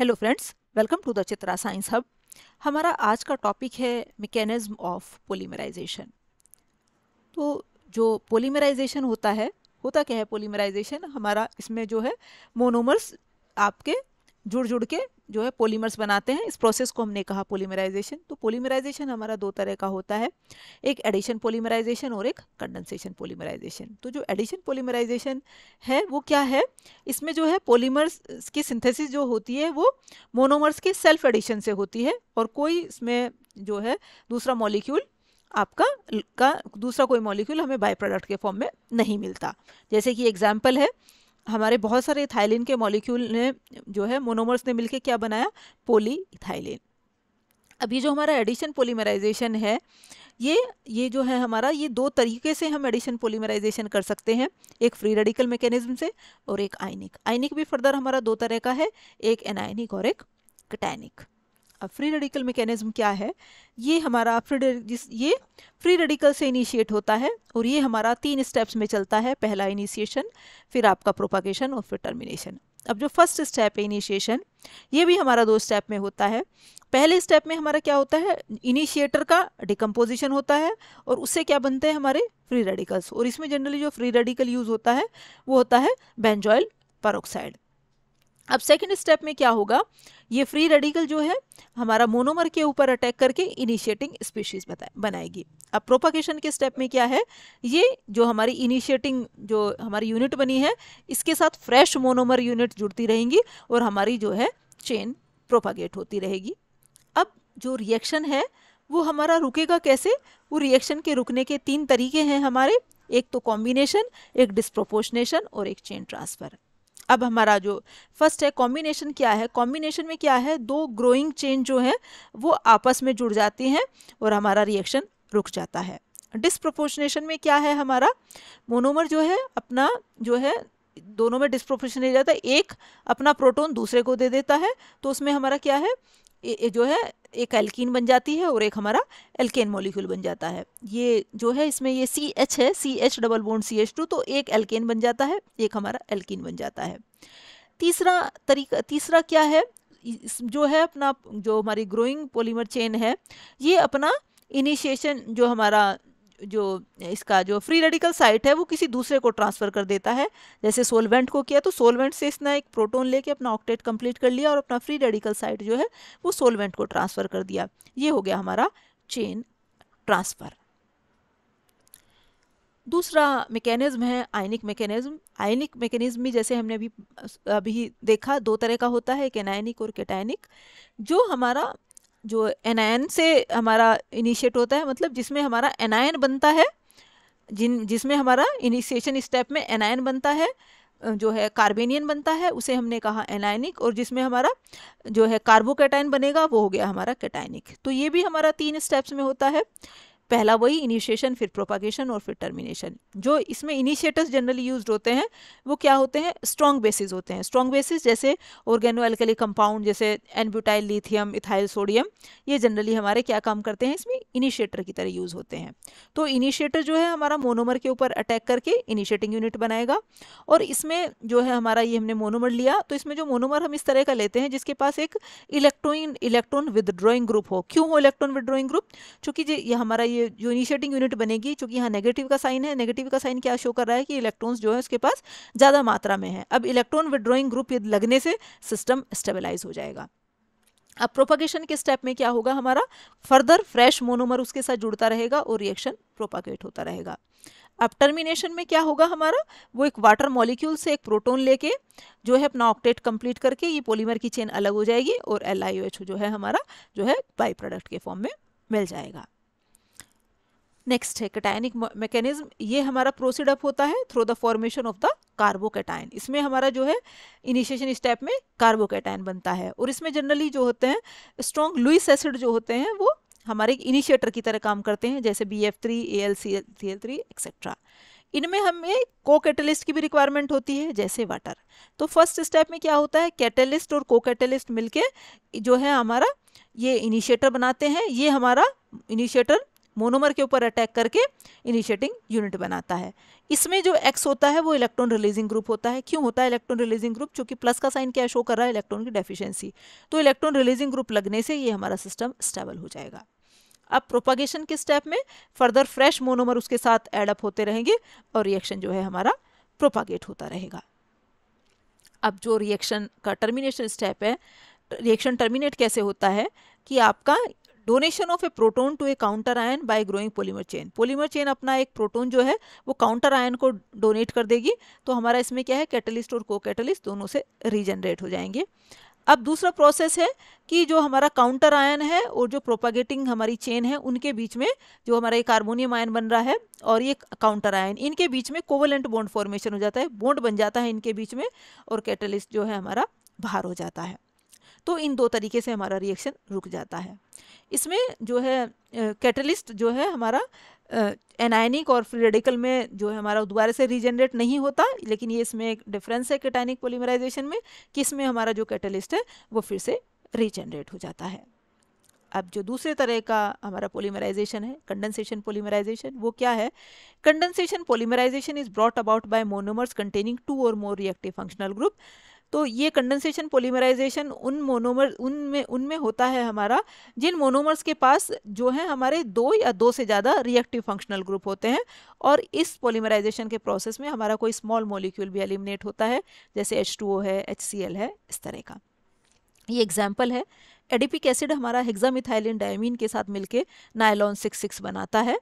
hello friends welcome to the Chitra science hub हमारा आज का टॉपिक है मेकेनिज्म ऑफ पोलीमराइजेशन तो जो पोलीमराइजेशन होता है होता क्या है पोलीमराइजेशन हमारा इसमें जो है मोनोमर्स आपके जुड़ जुड़ के जो है पॉलीमर्स बनाते हैं इस प्रोसेस को हमने कहा पोलीमराइजेशन तो पोलीमराइजेशन हमारा दो तरह का होता है एक एडिशन पोलीमराइजेशन और एक कंडेंसेशन पोलीमराइजेशन तो जो एडिशन पोलीमराइजेशन है वो क्या है इसमें जो है पॉलीमर्स की सिंथेसिस जो होती है वो मोनोमर्स के सेल्फ एडिशन से होती है और कोई इसमें जो है दूसरा मॉलिक्यूल आपका का दूसरा कोई मॉलिक्यूल हमें बाय प्रोडक्ट के फॉर्म में नहीं मिलता जैसे कि एग्जाम्पल है हमारे बहुत सारे इथाइलिन के मॉलिक्यूल ने जो है मोनोमर्स ने मिलकर क्या बनाया पोली इथाइलिन अभी जो हमारा एडिशन पोलीमराइजेशन है ये ये जो है हमारा ये दो तरीके से हम एडिशन पोलीमराइजेशन कर सकते हैं एक फ्री रेडिकल मैकेनिज्म से और एक आयनिक आयनिक भी फर्दर हमारा दो तरह का है एक एनायनिक और एक कटैनिक फ्री रेडिकल मेकेनिज़्म क्या है ये हमारा फ्री जिस ये फ्री रेडिकल से इनिशिएट होता है और ये हमारा तीन स्टेप्स में चलता है पहला इनिशिएशन फिर आपका प्रोपागेशन और फिर टर्मिनेशन अब जो फर्स्ट स्टेप है इनिशिएशन ये भी हमारा दो स्टेप में होता है पहले स्टेप में हमारा क्या होता है इनिशिएटर का डिकम्पोजिशन होता है और उससे क्या बनते हैं हमारे फ्री रेडिकल्स और इसमें जनरली जो फ्री रेडिकल यूज़ होता है वो होता है बेंजॉयल परोक्साइड अब सेकेंड स्टेप में क्या होगा ये फ्री रेडिकल जो है हमारा मोनोमर के ऊपर अटैक करके इनिशिएटिंग स्पीशीज बनाएगी अब प्रोपागेशन के स्टेप में क्या है ये जो हमारी इनिशिएटिंग जो हमारी यूनिट बनी है इसके साथ फ्रेश मोनोमर यूनिट जुड़ती रहेंगी और हमारी जो है चेन प्रोपागेट होती रहेगी अब जो रिएक्शन है वो हमारा रुकेगा कैसे वो रिएक्शन के रुकने के तीन तरीके हैं हमारे एक तो कॉम्बिनेशन एक डिस्प्रोपोर्शनेशन और एक चेन ट्रांसफ़र अब हमारा जो फर्स्ट है कॉम्बिनेशन क्या है कॉम्बिनेशन में क्या है दो ग्रोइंग चेन जो है वो आपस में जुड़ जाती हैं और हमारा रिएक्शन रुक जाता है डिस्प्रोपोर्शनेशन में क्या है हमारा मोनोमर जो है अपना जो है दोनों में डिस्प्रोपोर्शन जाता जाता एक अपना प्रोटोन दूसरे को दे देता है तो उसमें हमारा क्या है जो है एक एल्किन बन जाती है और एक हमारा एल्केन मॉलिक्यूल बन जाता है ये जो है इसमें ये सी एच है C H double bond C H two तो एक एल्केन बन जाता है एक हमारा एल्किन बन जाता है तीसरा तरीका तीसरा क्या है जो है अपना जो हमारी ग्रोइंग पोलीमर चेन है ये अपना इनिशिएशन जो हमारा जो इसका जो फ्री रेडिकल साइट है वो किसी दूसरे को ट्रांसफ़र कर देता है जैसे सोलवेंट को किया तो सोलवेंट से इसने एक प्रोटोन लेके अपना ऑक्टेट कंप्लीट कर लिया और अपना फ्री रेडिकल साइट जो है वो सोलवेंट को ट्रांसफ़र कर दिया ये हो गया हमारा चेन ट्रांसफ़र दूसरा मैकेनिज़्म है आयनिक मैकेनिज़्म आयनिक मैकेनिज़्म भी जैसे हमने अभी अभी देखा दो तरह का होता है एक एनायनिक और कैटायनिक जो हमारा जो एनायन से हमारा इनिशिएट होता है मतलब जिसमें हमारा एनायन बनता है जिन जिसमें हमारा इनिशिएशन स्टेप में एनायन बनता है जो है कार्बेनियन बनता है उसे हमने कहा एनायनिक और जिसमें हमारा जो है कार्बोकेटाइन बनेगा वो हो गया हमारा कैटाइनिक तो ये भी हमारा तीन स्टेप्स में होता है पहला वही इनिशिएशन फिर प्रोपागेशन और फिर टर्मिनेशन जो इसमें इनिशिएटर्स जनरली यूज होते हैं वो क्या होते हैं स्ट्रॉन्ग बेसिस होते हैं स्ट्रॉन्ग बेसिस जैसे ऑर्गेनो एल्कली कंपाउंड जैसे एनब्यूटाइल लिथियम इथाइल सोडियम ये जनरली हमारे क्या काम करते हैं इसमें इनिशिएटर की तरह यूज होते हैं तो इनिशिएटर जो है हमारा मोनोमर के ऊपर अटैक करके इनिशिएटिंग यूनिट बनाएगा और इसमें जो है हमारा ये हमने मोनोमर लिया तो इसमें जो मोनोमर हम इस तरह का लेते हैं जिसके पास एक इलेक्ट्रॉन इलेक्ट्रॉन विदड्रॉइंग ग्रुप हो क्यों हो इलेक्ट्रॉन विदड्रॉइंग ग्रुप चूंकि ये हमारा ये ये जो इनिशिएटिंग यूनिट बनेगी चूंकि यहाँ नेगेटिव का साइन है नेगेटिव का साइन क्या शो कर रहा है कि इलेक्ट्रॉन्स जो है उसके पास ज़्यादा मात्रा में है अब इलेक्ट्रॉन विड्रॉइंग ग्रुप लगने से सिस्टम स्टेबलाइज हो जाएगा अब प्रोपागेशन के स्टेप में क्या होगा हमारा फर्दर फ्रेश मोनोमर उसके साथ जुड़ता रहेगा और रिएक्शन प्रोपागेट होता रहेगा अब टर्मिनेशन में क्या होगा हमारा वो एक वाटर मॉलिक्यूल से एक प्रोटॉन लेके जो है अपना ऑक्टेट कंप्लीट करके ये पॉलीमर की चेन अलग हो जाएगी और एल जो है हमारा जो है बाई प्रोडक्ट के फॉर्म में मिल जाएगा नेक्स्ट है कैटायनिक मैकेनिज्म ये हमारा प्रोसीड अप होता है through the formation of the carbocation इसमें हमारा जो है इनिशिएशन स्टेप में कार्बोकेटाइन बनता है और इसमें जनरली जो होते हैं स्ट्रॉन्ग लुइस एसिड जो होते हैं वो हमारे इनिशिएटर की तरह काम करते हैं जैसे B F three A L C L C L three etcetera इनमें हमें को कैटलिस्ट की भी रिक्वायरमेंट होती है जैसे वाटर तो फर्स्ट स्टेप में क्या होता है कैटलिस्ट और को कैटलिस्ट मिलके जो है हमारा ये इनिशिएटर बनाते हैं ये हमारा इनिशिएटर मोनोमर के ऊपर अटैक करके इनिशिएटिंग यूनिट बनाता है इसमें जो एक्स होता है वो इलेक्ट्रॉन रिलीजिंग ग्रुप होता है क्यों होता है इलेक्ट्रॉन रिलीजिंग ग्रुप चूंकि प्लस का साइन क्या शो कर रहा है इलेक्ट्रॉन की डेफिशिएंसी तो इलेक्ट्रॉन रिलीजिंग ग्रुप लगने से ये हमारा सिस्टम स्टेबल हो जाएगा अब प्रोपागेशन के स्टेप में फर्दर फ्रेश मोनोमर उसके साथ एडअप होते रहेंगे और रिएक्शन जो है हमारा प्रोपागेट होता रहेगा अब जो रिएक्शन का टर्मिनेशन स्टेप है रिएक्शन टर्मिनेट कैसे होता है कि आपका donation of a proton to a counter ion by growing polymer chain polymer chain अपना एक प्रोटोन जो है वो काउंटर आयन को डोनेट कर देगी तो हमारा इसमें क्या है कैटलिस्ट और को कैटलिस्ट दोनों से रीजनरेट हो जाएंगे अब दूसरा प्रोसेस है कि जो हमारा काउंटर आयन है और जो प्रोपागेटिंग हमारी चेन है उनके बीच में जो हमारा एक कार्बोनियम आयन बन रहा है और ये काउंटर आयन इनके बीच में कोवलेंट बॉन्ड फॉर्मेशन हो जाता है बॉन्ड बन जाता है इनके बीच में और कैटलिस्ट जो है हमारा बाहर हो जाता है तो इन दो तरीके से हमारा रिएक्शन रुक जाता है इसमें जो है कैटलिस्ट जो है हमारा एनायनिक और फ्री रेडिकल में जो है हमारा दोबारा से रीजनरेट नहीं होता लेकिन ये इसमें एक डिफरेंस है कैटाइनिक पोलीमराइजेशन में कि इसमें हमारा जो कैटलिस्ट है वो फिर से रीजनरेट हो जाता है अब जो दूसरे तरह का हमारा पोलीमराइजेशन है कंडेंसेशन पोलीमराइजेशन वो क्या है condensation polymerisation is brought about by monomers containing two or more reactive functional group तो ये कंडेंसेशन पोलीमराइजेशन उन मोनोमर उनमें उनमें होता है हमारा जिन मोनोमर्स के पास जो है हमारे दो या दो से ज़्यादा रिएक्टिव फंक्शनल ग्रुप होते हैं और इस पोलीमराइजेशन के प्रोसेस में हमारा कोई स्मॉल मोलिक्यूल भी एलिमिनेट होता है जैसे एच है एच है इस तरह का ये एग्जाम्पल है एडिपिक एसिड हमारा हेग्जामिथाइलिन डायमीन के साथ मिलके नायलॉन सिक्स सिक्स बनाता है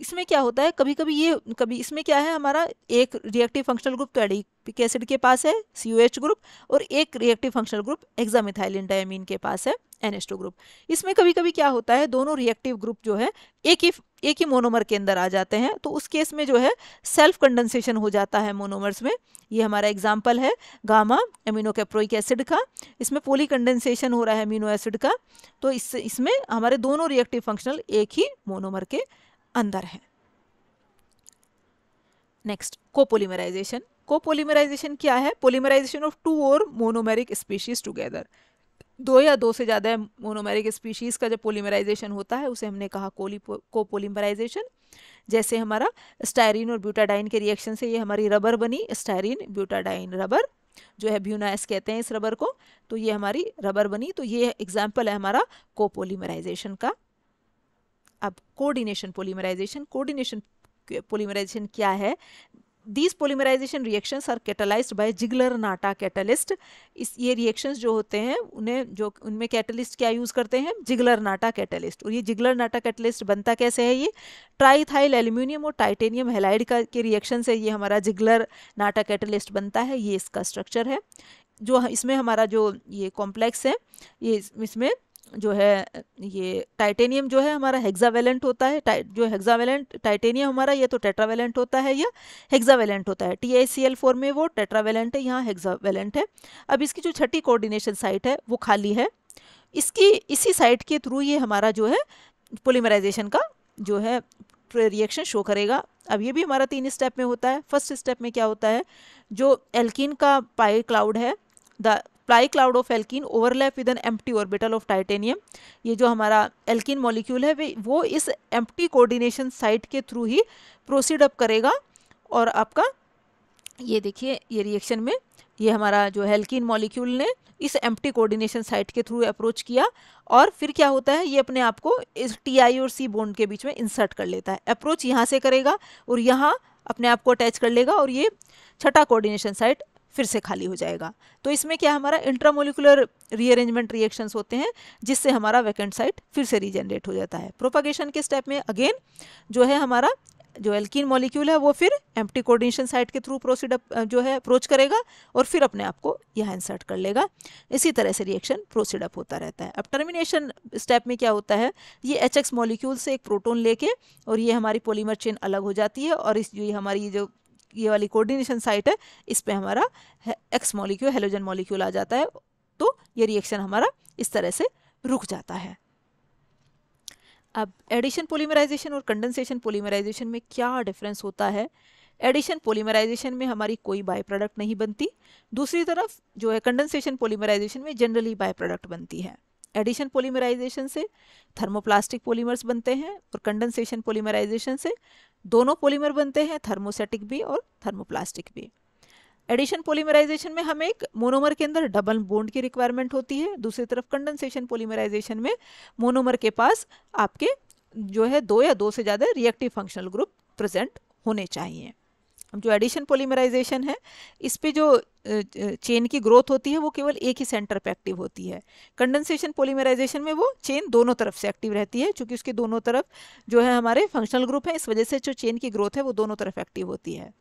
इसमें क्या होता है कभी कभी ये कभी इसमें क्या है हमारा एक रिएक्टिव फंक्शनल ग्रुप तो एसिड के पास है सी एच ग्रुप और एक reactive functional group hexamethylene diamine के पास है एन ग्रुप इसमें कभी कभी क्या होता है दोनों रिएक्टिव ग्रुप जो है एक ही एक ही मोनोमर के अंदर आ जाते हैं तो उस केस में जो है सेल्फ कंडेंसेशन हो जाता है मोनोमर्स में ये हमारा एग्जाम्पल है गामा एमिनो कैप्रोइक एसिड का इसमें पोली कंडेंसेशन हो रहा है अमीनो एसिड का तो इस इसमें हमारे दोनों रिएक्टिव फंक्शनल एक ही मोनोमर के अंदर हैं नेक्स्ट कोपोलीमराइजेशन कोपोलीमराइजेशन क्या है polymerisation of two or monomeric species together दो या दो से ज़्यादा मोनोमेरिक स्पीशीज़ का जब पोलीमराइजेशन होता है उसे हमने कहा कोली कोपोलीमराइजेशन जैसे हमारा स्टायरिन और ब्यूटाडाइन के रिएक्शन से ये हमारी रबर बनी स्टायरिन ब्यूटाडाइन रबर जो है ब्यूनाइस कहते हैं इस रबर को तो ये हमारी रबर बनी तो ये एग्जाम्पल है हमारा कोपोलीमराइजेशन का अब कोऑर्डिनेशन पोलीमराइजेशन कोऑर्डिनेशन पोलीमराइजेशन क्या है these polymerisation reactions are catalysed by Ziegler Natta catalyst इस ये रिएक्शंस जो होते हैं उन्हें जो उनमें कैटलिस्ट क्या यूज़ करते हैं जिगलर नाटा कैटलिस्ट और ये जिगलर नाटा कैटलिस्ट बनता कैसे है ये ट्राईथाइल एल्यूमिनियम और टाइटेनियम हेलाइड का के रिएक्शन से ये हमारा जिगलर नाटा कैटलिस्ट बनता है ये इसका स्ट्रक्चर है जो इसमें हमारा जो ये कॉम्प्लेक्स है ये इसमें जो है ये टाइटेनियम जो है हमारा हेक्सावेलेंट होता है टाइ, जो हेक्सावेलेंट टाइटेनियम हमारा ये तो टेट्रावेलेंट होता है या हेक्सावेलेंट होता है T I C L four में वो टेट्रावेलेंट है यहाँ हेक्सावेलेंट है अब इसकी जो छठी कोऑर्डिनेशन साइट है वो खाली है इसकी इसी साइट के थ्रू ये हमारा जो है पोलीमराइजेशन का जो है रिएक्शन शो करेगा अब ये भी हमारा तीन स्टेप में होता है फर्स्ट स्टेप में क्या होता है जो एल्किन का पाई क्लाउड है the fly cloud of alkene overlap with an empty orbital of titanium ये जो हमारा एल्किन मॉलिक्यूल है वो इस एम्प्टी कोऑर्डिनेशन साइट के थ्रू ही प्रोसीड अप करेगा और आपका ये देखिए ये रिएक्शन में ये हमारा जो हेल्किन मॉलिक्यूल ने इस एम्प्टी कोऑर्डिनेशन साइट के थ्रू अप्रोच किया और फिर क्या होता है ये अपने आप को इस टी आई और सी बोन के बीच में इंसर्ट कर लेता है अप्रोच यहाँ से करेगा और यहाँ अपने आप को अटैच कर लेगा और ये छठा कोऑर्डिनेशन साइट फिर से खाली हो जाएगा तो इसमें क्या हमारा इंट्रामोलिकुलर रीअरेंजमेंट रिएक्शंस होते हैं जिससे हमारा वैकेंट साइट फिर से रीजनरेट हो जाता है प्रोपागेशन के स्टेप में अगेन जो है हमारा जो एल्किन मॉलिक्यूल है वो फिर एम्प्टी कोऑर्डिनेशन साइट के थ्रू प्रोसीड जो है अप्रोच करेगा और फिर अपने आप को यहाँ इंसर्ट कर लेगा इसी तरह से रिएक्शन प्रोसीड अप होता रहता है अब टर्मिनेशन स्टेप में क्या होता है ये एच एक्स मॉलिक्यूल से एक प्रोटोन लेके और ये हमारी पोलीमर चेन अलग हो जाती है और इस जो ये हमारी जो ये वाली कोऑर्डिनेशन साइट है इस पर हमारा एक्स मॉलिक्यूल हेलोजन मॉलिक्यूल आ जाता है तो ये रिएक्शन हमारा इस तरह से रुक जाता है अब एडिशन पोलीमराइजेशन और कंडेंसेशन पोलीमराइजेशन में क्या डिफरेंस होता है एडिशन पोलीमराइजेशन में हमारी कोई बाय प्रोडक्ट नहीं बनती दूसरी तरफ जो है कंडेंसेशन पोलीमराइजेशन में जनरली बाय प्रोडक्ट बनती है एडिशन पोलीमराइजेशन से थर्मोप्लास्टिक पोलीमर्स बनते हैं और कंडेंसेशन पोलीमराइजेशन से दोनों पोलीमर बनते हैं थर्मोसेटिक भी और थर्मोप्लास्टिक भी एडिशन पोलीमराइजेशन में हमें एक मोनोमर के अंदर डबल बोन्ड की रिक्वायरमेंट होती है दूसरी तरफ कंडेंसेशन पॉलीमराइजेशन में मोनोमर के पास आपके जो है दो या दो से ज़्यादा रिएक्टिव फंक्शनल ग्रुप प्रेजेंट होने चाहिए जो एडिशन पोलीमराइजेशन है इस पर जो चेन की ग्रोथ होती है वो केवल एक ही सेंटर पे एक्टिव होती है कंडेंसेशन पोलीमराइजेशन में वो चेन दोनों तरफ से एक्टिव रहती है क्योंकि उसके दोनों तरफ जो है हमारे फंक्शनल ग्रुप हैं इस वजह से जो चेन की ग्रोथ है वो दोनों तरफ एक्टिव होती है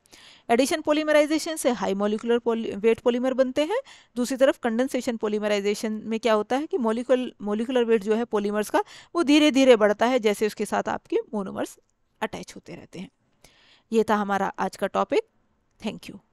एडिशन पोलीमराइजेशन से high molecular poly, weight polymer बनते हैं दूसरी तरफ कंडेंसेशन पोलीमराइजेशन में क्या होता है कि मोलिकुल मोलिकुलर वेट जो है पोलीमर्स का वो धीरे धीरे बढ़ता है जैसे उसके साथ आपके मोनोमर्स अटैच होते रहते हैं ये था हमारा आज का टॉपिक थैंक यू